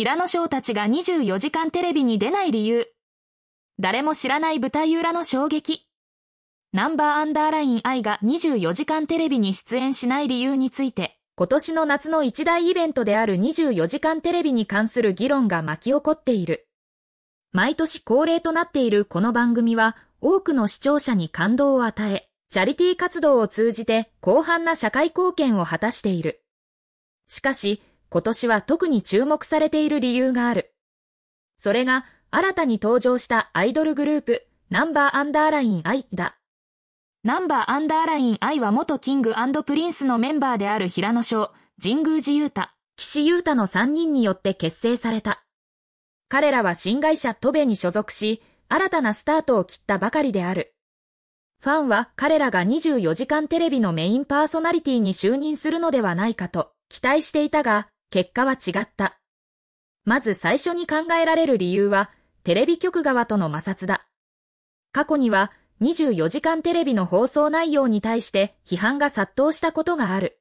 平野翔たちが24時間テレビに出ない理由。誰も知らない舞台裏の衝撃。ナンバーアンダーライン I が24時間テレビに出演しない理由について、今年の夏の一大イベントである24時間テレビに関する議論が巻き起こっている。毎年恒例となっているこの番組は、多くの視聴者に感動を与え、チャリティー活動を通じて広範な社会貢献を果たしている。しかし、今年は特に注目されている理由がある。それが、新たに登場したアイドルグループ、ナンバーアンダーライン I だ。ナンバーアンダーライン I は元キングプリンスのメンバーである平野翔、神宮寺勇太、岸優太の3人によって結成された。彼らは新会社トベに所属し、新たなスタートを切ったばかりである。ファンは彼らが24時間テレビのメインパーソナリティに就任するのではないかと期待していたが、結果は違った。まず最初に考えられる理由は、テレビ局側との摩擦だ。過去には、24時間テレビの放送内容に対して批判が殺到したことがある。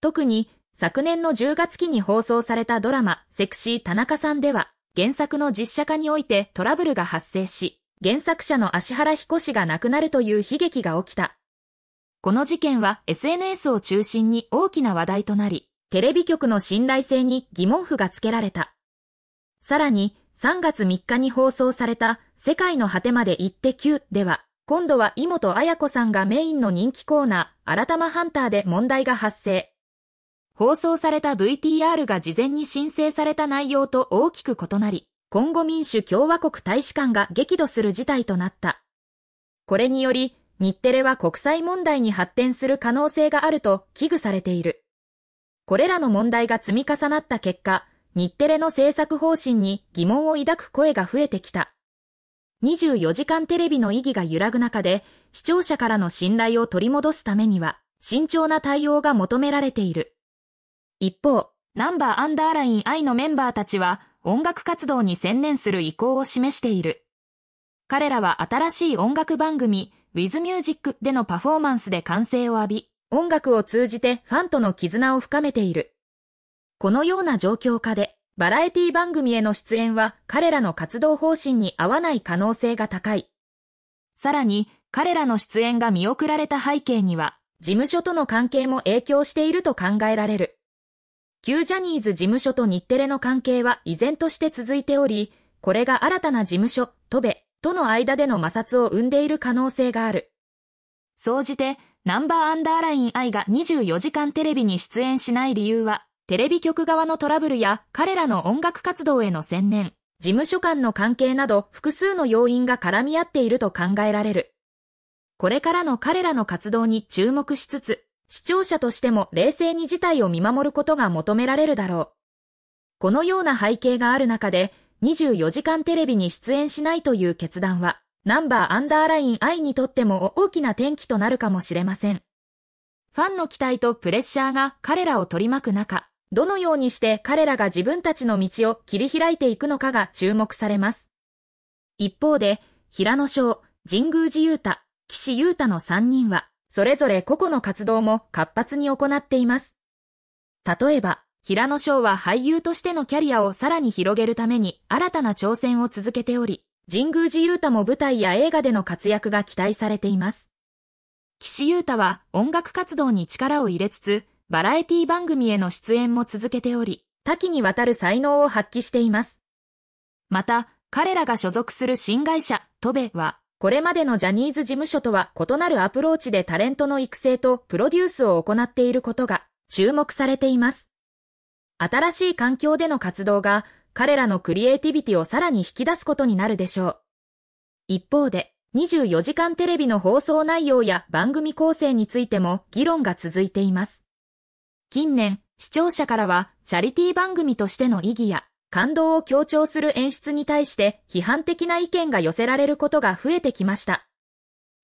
特に、昨年の10月期に放送されたドラマ、セクシー田中さんでは、原作の実写化においてトラブルが発生し、原作者の足原彦氏が亡くなるという悲劇が起きた。この事件は SNS を中心に大きな話題となり、テレビ局の信頼性に疑問符がつけられた。さらに、3月3日に放送された世界の果てまで行って Q では、今度は井本彩子さんがメインの人気コーナー、新玉ハンターで問題が発生。放送された VTR が事前に申請された内容と大きく異なり、今後民主共和国大使館が激怒する事態となった。これにより、日テレは国際問題に発展する可能性があると危惧されている。これらの問題が積み重なった結果、日テレの制作方針に疑問を抱く声が増えてきた。24時間テレビの意義が揺らぐ中で、視聴者からの信頼を取り戻すためには、慎重な対応が求められている。一方、ナンバーアンダーライン I のメンバーたちは、音楽活動に専念する意向を示している。彼らは新しい音楽番組、With Music でのパフォーマンスで歓声を浴び、音楽を通じてファンとの絆を深めている。このような状況下で、バラエティ番組への出演は彼らの活動方針に合わない可能性が高い。さらに、彼らの出演が見送られた背景には、事務所との関係も影響していると考えられる。旧ジャニーズ事務所と日テレの関係は依然として続いており、これが新たな事務所、トベとの間での摩擦を生んでいる可能性がある。総じて、ナンバーアンダーライン愛が24時間テレビに出演しない理由は、テレビ局側のトラブルや彼らの音楽活動への専念、事務所間の関係など複数の要因が絡み合っていると考えられる。これからの彼らの活動に注目しつつ、視聴者としても冷静に事態を見守ることが求められるだろう。このような背景がある中で、24時間テレビに出演しないという決断は、ナンバーアンダーライン愛にとっても大きな転機となるかもしれません。ファンの期待とプレッシャーが彼らを取り巻く中、どのようにして彼らが自分たちの道を切り開いていくのかが注目されます。一方で、平野翔、神宮寺雄太、岸優太の3人は、それぞれ個々の活動も活発に行っています。例えば、平野翔は俳優としてのキャリアをさらに広げるために新たな挑戦を続けており、神宮寺勇太も舞台や映画での活躍が期待されています。岸優太は音楽活動に力を入れつつ、バラエティ番組への出演も続けており、多岐にわたる才能を発揮しています。また、彼らが所属する新会社、トベは、これまでのジャニーズ事務所とは異なるアプローチでタレントの育成とプロデュースを行っていることが注目されています。新しい環境での活動が彼らのクリエイティビティをさらに引き出すことになるでしょう。一方で、24時間テレビの放送内容や番組構成についても議論が続いています。近年、視聴者からはチャリティー番組としての意義や感動を強調する演出に対して批判的な意見が寄せられることが増えてきました。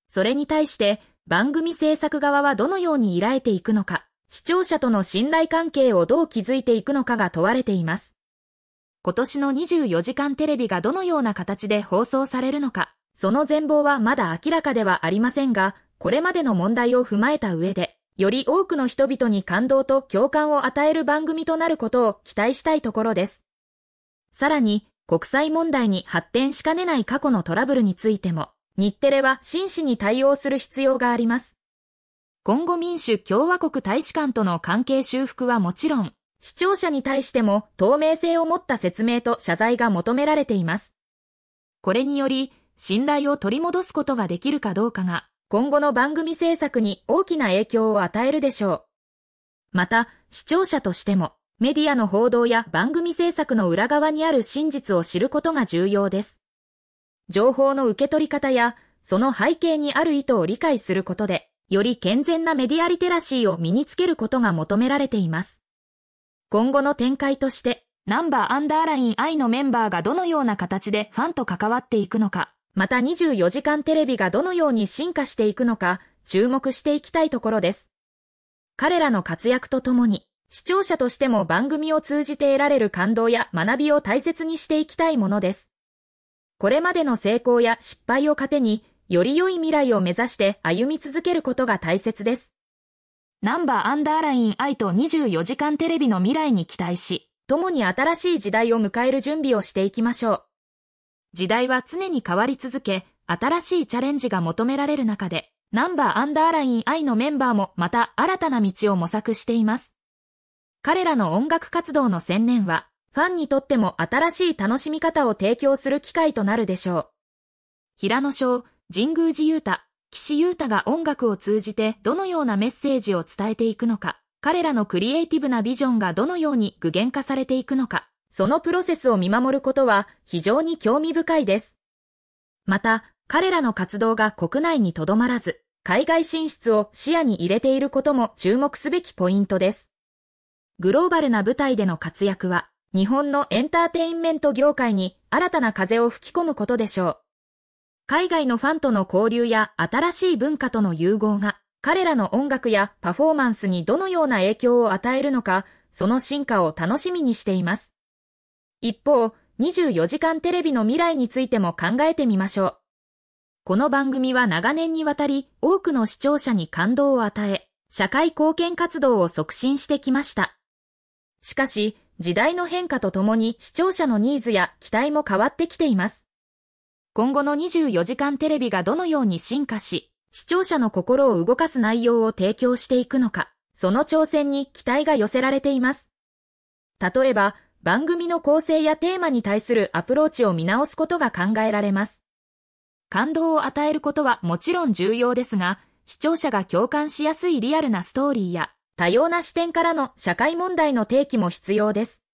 それに対して番組制作側はどのように依頼ていくのか、視聴者との信頼関係をどう築いていくのかが問われています。今年の24時間テレビがどのような形で放送されるのか、その全貌はまだ明らかではありませんが、これまでの問題を踏まえた上で、より多くの人々に感動と共感を与える番組となることを期待したいところです。さらに、国際問題に発展しかねない過去のトラブルについても、日テレは真摯に対応する必要があります。今後民主共和国大使館との関係修復はもちろん、視聴者に対しても透明性を持った説明と謝罪が求められています。これにより、信頼を取り戻すことができるかどうかが、今後の番組制作に大きな影響を与えるでしょう。また、視聴者としても、メディアの報道や番組制作の裏側にある真実を知ることが重要です。情報の受け取り方や、その背景にある意図を理解することで、より健全なメディアリテラシーを身につけることが求められています。今後の展開として、ナンバーアンダーライン I のメンバーがどのような形でファンと関わっていくのか、また24時間テレビがどのように進化していくのか、注目していきたいところです。彼らの活躍とともに、視聴者としても番組を通じて得られる感動や学びを大切にしていきたいものです。これまでの成功や失敗を糧に、より良い未来を目指して歩み続けることが大切です。ナンバーアンダーライン愛と24時間テレビの未来に期待し、共に新しい時代を迎える準備をしていきましょう。時代は常に変わり続け、新しいチャレンジが求められる中で、ナンバーアンダーライン愛のメンバーもまた新たな道を模索しています。彼らの音楽活動の専念は、ファンにとっても新しい楽しみ方を提供する機会となるでしょう。平野翔、神宮寺勇太、岸優太が音楽を通じてどのようなメッセージを伝えていくのか、彼らのクリエイティブなビジョンがどのように具現化されていくのか、そのプロセスを見守ることは非常に興味深いです。また、彼らの活動が国内にとどまらず、海外進出を視野に入れていることも注目すべきポイントです。グローバルな舞台での活躍は、日本のエンターテインメント業界に新たな風を吹き込むことでしょう。海外のファンとの交流や新しい文化との融合が、彼らの音楽やパフォーマンスにどのような影響を与えるのか、その進化を楽しみにしています。一方、24時間テレビの未来についても考えてみましょう。この番組は長年にわたり多くの視聴者に感動を与え、社会貢献活動を促進してきました。しかし、時代の変化とともに視聴者のニーズや期待も変わってきています。今後の24時間テレビがどのように進化し、視聴者の心を動かす内容を提供していくのか、その挑戦に期待が寄せられています。例えば、番組の構成やテーマに対するアプローチを見直すことが考えられます。感動を与えることはもちろん重要ですが、視聴者が共感しやすいリアルなストーリーや、多様な視点からの社会問題の提起も必要です。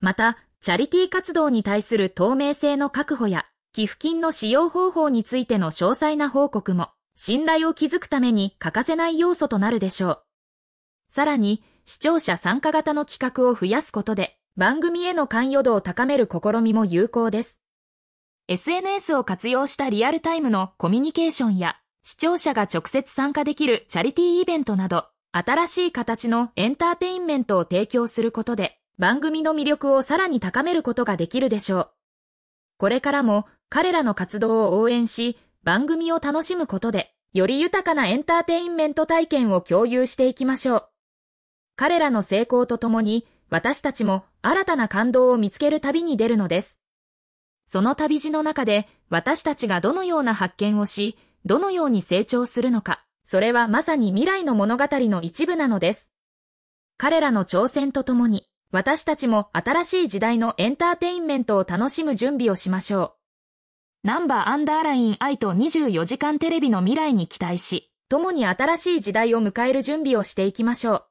また、チャリティー活動に対する透明性の確保や、寄付金の使用方法についての詳細な報告も、信頼を築くために欠かせない要素となるでしょう。さらに、視聴者参加型の企画を増やすことで、番組への関与度を高める試みも有効です。SNS を活用したリアルタイムのコミュニケーションや、視聴者が直接参加できるチャリティーイベントなど、新しい形のエンターテインメントを提供することで、番組の魅力をさらに高めることができるでしょう。これからも彼らの活動を応援し、番組を楽しむことで、より豊かなエンターテインメント体験を共有していきましょう。彼らの成功とともに、私たちも新たな感動を見つける旅に出るのです。その旅路の中で、私たちがどのような発見をし、どのように成長するのか、それはまさに未来の物語の一部なのです。彼らの挑戦とともに、私たちも新しい時代のエンターテインメントを楽しむ準備をしましょう。ナンバーアンダーライン愛と24時間テレビの未来に期待し、共に新しい時代を迎える準備をしていきましょう。